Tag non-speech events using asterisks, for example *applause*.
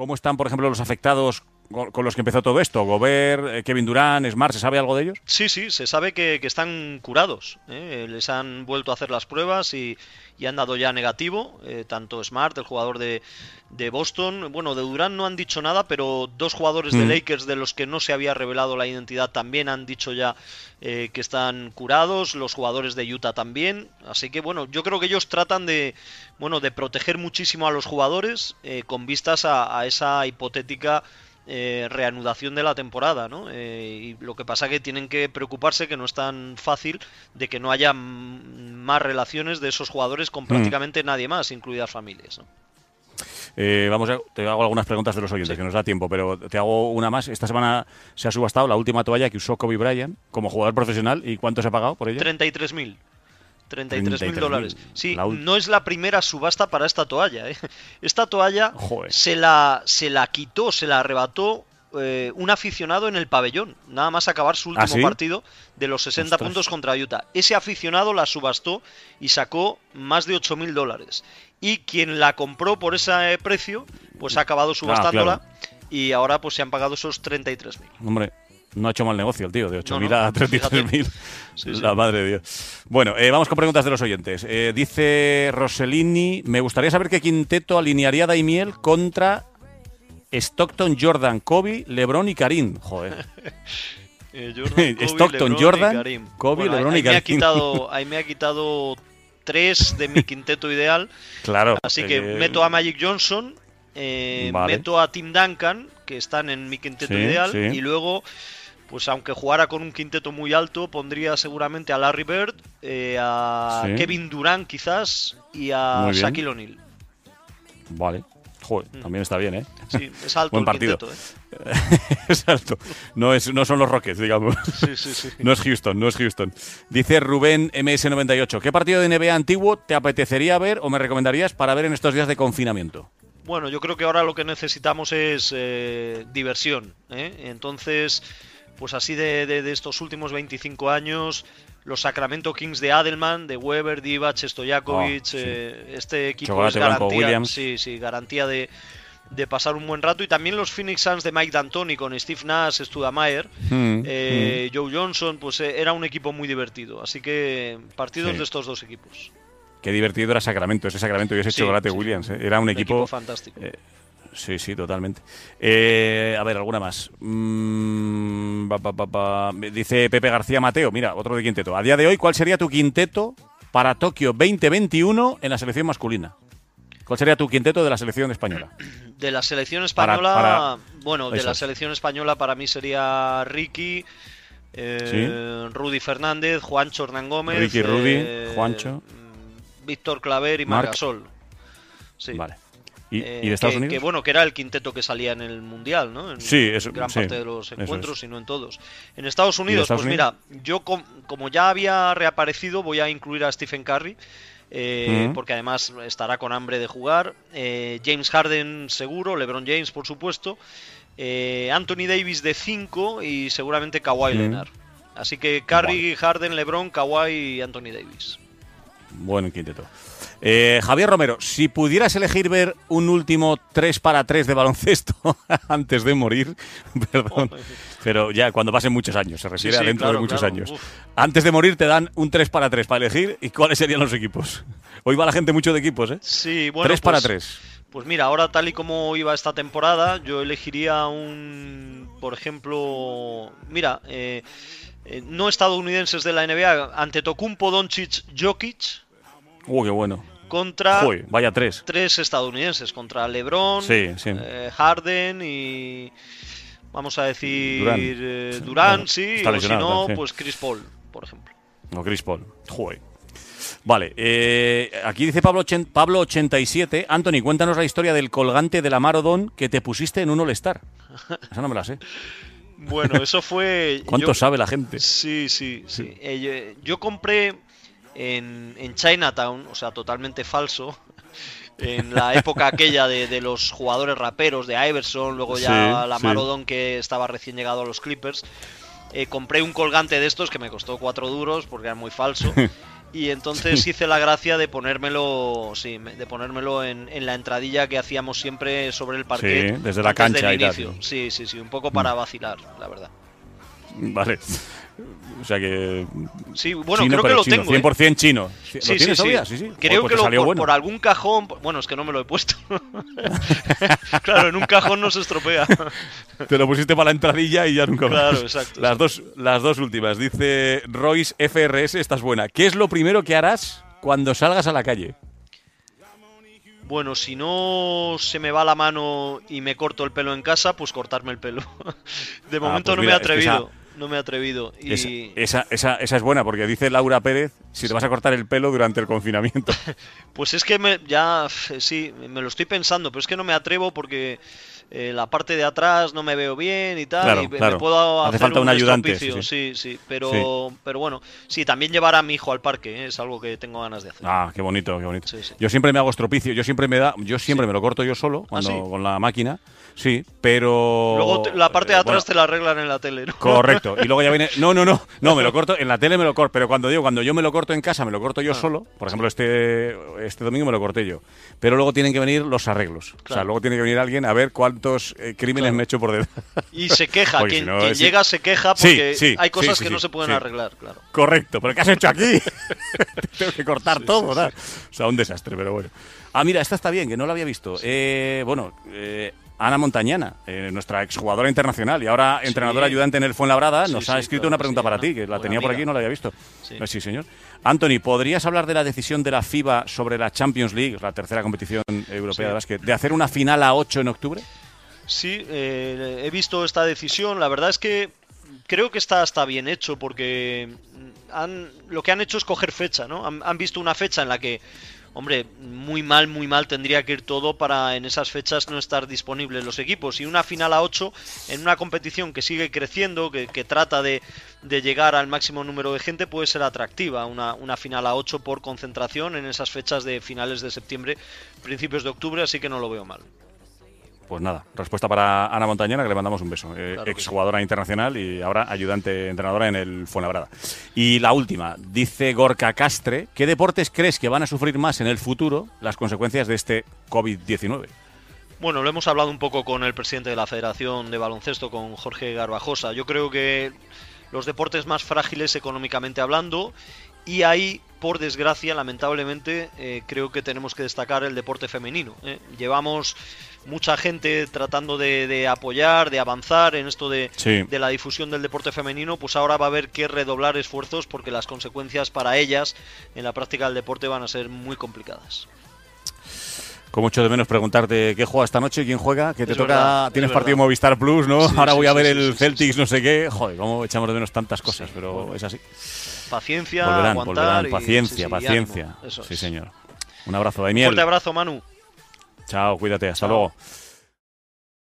¿Cómo están, por ejemplo, los afectados con los que empezó todo esto, Gobert, eh, Kevin Durán, Smart, ¿se sabe algo de ellos? Sí, sí, se sabe que, están curados. Eh, les han vuelto a hacer las pruebas y, han dado ya negativo, eh, tanto Smart, el jugador de, de, Boston, bueno, de Durán no han dicho nada, pero dos jugadores de mm. Lakers de los que no se había revelado la identidad también han dicho ya que están curados, los jugadores de Utah también, así que bueno, yo creo que ellos tratan de, bueno, de proteger muchísimo a los jugadores con vistas a esa hipotética eh, reanudación de la temporada, ¿no? Eh, y lo que pasa que tienen que preocuparse que no es tan fácil de que no haya más relaciones de esos jugadores con mm. prácticamente nadie más, incluidas familias, eh, vamos, a, te hago algunas preguntas de los oyentes, que nos da tiempo, pero te hago una más. Esta semana se ha subastado la última toalla que usó Kobe Bryant como jugador profesional y ¿cuánto se ha pagado por ella? 33.000. 33 mil dólares. Sí, no es la primera subasta para esta toalla. ¿eh? *laughs* Esta toalla se la, se la quitó, se la arrebató eh, un aficionado en el pabellón, nada más acabar su ¿Ah, último partido de los 60 puntos contra Utah. Ese aficionado la subastó y sacó más de 8 mil dólares. Y quien la compró por ese precio, pues ha acabado subastándola. Y ahora pues se han pagado esos 33.000. Hombre, no ha hecho mal negocio el tío, de 8.000 a 33.000. La madre de Dios. Bueno, eh, vamos con preguntas de los oyentes. Eh, dice Rossellini, me gustaría saber qué quinteto alinearía Daimiel contra Stockton, Jordan, Kobe, Lebron y Karim. Joder. Stockton, *laughs* eh, Jordan, Kobe, *laughs* Lebron y Karim. Me ha quitado, *laughs* ahí me ha quitado tres de mi quinteto ideal. Claro. Así que meto a Magic Johnson, meto a Tim Duncan, que están en mi quinteto ideal, y luego pues aunque jugara con un quinteto muy alto, pondría seguramente a Larry Bird, eh, a Kevin Durant quizás y a Shaquille O'Neal. Vale. Joder, mm. también está bien, ¿eh? Sí, es alto. *laughs* Buen partido. Quinteto, ¿eh? *laughs* es alto. No, es, no son los Rockets, digamos. Sí, sí, sí. No es Houston, no es Houston. Dice Rubén MS98, ¿qué partido de NBA antiguo te apetecería ver o me recomendarías para ver en estos días de confinamiento? Bueno, yo creo que ahora lo que necesitamos es eh, diversión. ¿eh? Entonces, pues así de, estos últimos 25 años, los Sacramento Kings de Adelman, de Weber, Diva, Stojakovic, oh, eh, este equipo es garantía, sí, sí, garantía de, pasar un buen rato. Y también los Phoenix Suns de Mike D'Antoni con Steve Nash, Studamayer, hmm, eh, hmm. Joe Johnson, pues eh, era un equipo muy divertido. Así que partidos de estos dos equipos. Qué divertido era Sacramento, ese Sacramento y ese Chocolate Williams. Era un, equipo fantástico Sí, sí, totalmente. Eh, a ver, alguna más. Mm, Dice Pepe García Mateo, mira, otro de quinteto. A día de hoy, ¿cuál sería tu quinteto para Tokio 2021 en la selección masculina? ¿Cuál sería tu quinteto de la selección española? De la selección española, bueno, de la selección española para mí sería Ricky, eh, Rudy Fernández, Juancho Hernán Gómez, Ricky, Rudy, eh, Juancho, mm, Víctor Claver y Marc Sol. Sí. Vale. Y, eh, que, bueno, que era el quinteto que salía en el Mundial, ¿no? En sí, eso, gran parte de los encuentros, sino y no en todos. En Estados Unidos, pues mira, yo como ya había reaparecido, voy a incluir a Stephen Curry. Eh, porque además estará con hambre de jugar. Eh, James Harden seguro, LeBron James por supuesto, Anthony Davis de 5 y seguramente Kawhi Leonard. Así que Curry, Harden, LeBron, Kawhi y Anthony Davis. Buen quinteto. Eh, Javier Romero, si pudieras elegir ver un último 3 para 3 de baloncesto *laughs* antes de morir, *laughs* perdón, pero ya cuando pasen muchos años, se refiere dentro de muchos años. Antes de morir te dan un 3 para 3 para elegir y cuáles serían los equipos. Hoy va la gente mucho de equipos, ¿eh? Sí, bueno. 3 para 3. Pues, pues mira, ahora tal y como iba esta temporada, yo elegiría un, por ejemplo, mira, eh, eh, no estadounidenses de la NBA ante Tocumpo, Doncic, Jokic. Uy, qué bueno. Contra vaya tres. tres estadounidenses, contra LeBron, eh, Harden y vamos a decir Durán, eh, sí, o si no, pues Chris Paul, por ejemplo. No, Chris Paul. Joder. Vale, aquí dice Pablo, Pablo 87. Anthony, cuéntanos la historia del colgante de la Marodón que te pusiste en un All-Star. *laughs* Esa no me la sé. Bueno, eso fue. ¿Cuánto sabe la gente? Sí, sí, sí. Eh, yo, compré en, Chinatown, o sea, totalmente falso. *laughs* En la época aquella de, los jugadores raperos de Iverson, luego ya la Marodon que estaba recién llegado a los Clippers. Eh, compré un colgante de estos que me costó cuatro duros porque era muy falso. *laughs* Y entonces hice la gracia de ponérmelo, sí, de ponérmelo en, la entradilla que hacíamos siempre sobre el parque. Sí, desde la cancha inicio. Sí, sí, sí, un poco para mm. vacilar, la verdad. *laughs* Vale. O sea que. Sí, bueno, creo que lo tengo. 100% ¿eh? chino. sí, sí, sí. Creo pues que lo por, por, algún cajón. Bueno, es que no me lo he puesto. *laughs* claro, en un cajón no se estropea. *laughs* Te lo pusiste para la entradilla y ya nunca más. Claro, exacto. Las dos, las dos últimas. Dice Royce FRS, estás buena. ¿Qué es lo primero que harás cuando salgas a la calle? Bueno, si no se me va la mano y me corto el pelo en casa, pues cortarme el pelo. De ah, momento pues no me he atrevido no me he atrevido. Y... Esa, esa, esa, es buena, porque dice Laura Pérez si te vas a cortar el pelo durante el confinamiento. *laughs* pues es que me, ya, sí, me lo estoy pensando, pero es que no me atrevo porque eh, la parte de atrás no me veo bien y tal, y me puedo hacer Hace falta un, ayudante. Sí sí. pero, pero bueno, sí, también llevar a mi hijo al parque, ¿eh? es algo que tengo ganas de hacer. Ah, qué bonito, qué bonito. Yo siempre me hago estropicio, yo siempre me da, yo siempre me lo corto yo solo ah, cuando con la máquina. Sí, pero luego la parte de eh, atrás te la arreglan en la tele, ¿no? Correcto. Y luego ya viene, no, no, no, no, me lo corto en la tele me lo corto, pero cuando digo cuando yo me lo corto en casa me lo corto yo ah. solo, por ejemplo este este domingo me lo corté yo, pero luego tienen que venir los arreglos, o sea, luego tiene que venir alguien a ver cuál eh, crímenes me he hecho por detrás. Y se queja, quien, llega se queja porque hay cosas que no se pueden arreglar, claro. Correcto, pero ¿qué has hecho aquí? *laughs* *laughs* Tengo que cortar todo, O sea, un desastre, pero bueno. Ah, mira, esta está bien, que no la había visto. Eh, bueno, eh, Ana Montañana, nuestra exjugadora internacional y ahora entrenadora ayudante en el Fuenlabrada, nos ha escrito una pregunta para ti, que la tenía por aquí y no la había visto. sí. señor. Anthony, ¿podrías hablar de la decisión de la FIBA sobre la Champions League, la tercera competición europea de básquet, de hacer una final a 8 en octubre? Sí, eh, he visto esta decisión. La verdad es que creo que está, está bien hecho porque lo que han hecho es coger fecha, ¿no? Han, visto una fecha en la que, hombre, muy mal, muy mal tendría que ir todo para en esas fechas no estar disponibles los equipos. Y una final a 8 en una competición que sigue creciendo, que, trata de, llegar al máximo número de gente, puede ser atractiva. Una, una final a 8 por concentración en esas fechas de finales de septiembre, principios de octubre, así que no lo veo mal. Pues nada, respuesta para Ana Montañana, que le mandamos un beso. Eh, exjugadora internacional y ahora ayudante entrenadora en el Fuenlabrada. Y la última, dice Gorka Castre, ¿qué deportes crees que van a sufrir más en el futuro las consecuencias de este COVID-19? Bueno, lo hemos hablado un poco con el presidente de la Federación de Baloncesto, con Jorge Garbajosa. Yo creo que los deportes más frágiles económicamente hablando y ahí por desgracia, lamentablemente, eh, creo que tenemos que destacar el deporte femenino. ¿eh? Llevamos mucha gente tratando de, apoyar, de avanzar en esto de, la difusión del deporte femenino, pues ahora va a haber que redoblar esfuerzos porque las consecuencias para ellas en la práctica del deporte van a ser muy complicadas. Con mucho de menos preguntarte qué juega esta noche, quién juega, que te toca, tienes partido Movistar Plus, ¿no? ahora voy a ver el Celtics, no sé qué. Joder, cómo echamos de menos tantas cosas, pero es así. Paciencia, paciencia, paciencia. sí, señor. Un abrazo, Daniel. Un fuerte abrazo, Manu. Chao, cuídate, hasta luego.